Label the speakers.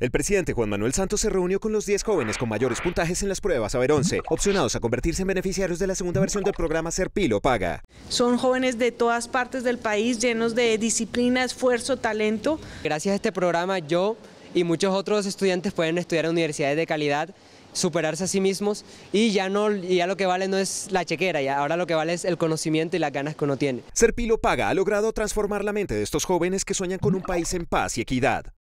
Speaker 1: El presidente Juan Manuel Santos se reunió con los 10 jóvenes con mayores puntajes en las pruebas ver 11, opcionados a convertirse en beneficiarios de la segunda versión del programa Serpilo Paga.
Speaker 2: Son jóvenes de todas
Speaker 3: partes del país, llenos de disciplina, esfuerzo, talento. Gracias a este programa yo y muchos otros estudiantes pueden estudiar en universidades de calidad, superarse a sí mismos y ya, no, ya lo que vale no es la chequera, ya ahora lo que vale es el conocimiento y las ganas que
Speaker 1: uno tiene. Serpilo Paga ha logrado transformar la mente de estos jóvenes que sueñan con un país en paz y equidad.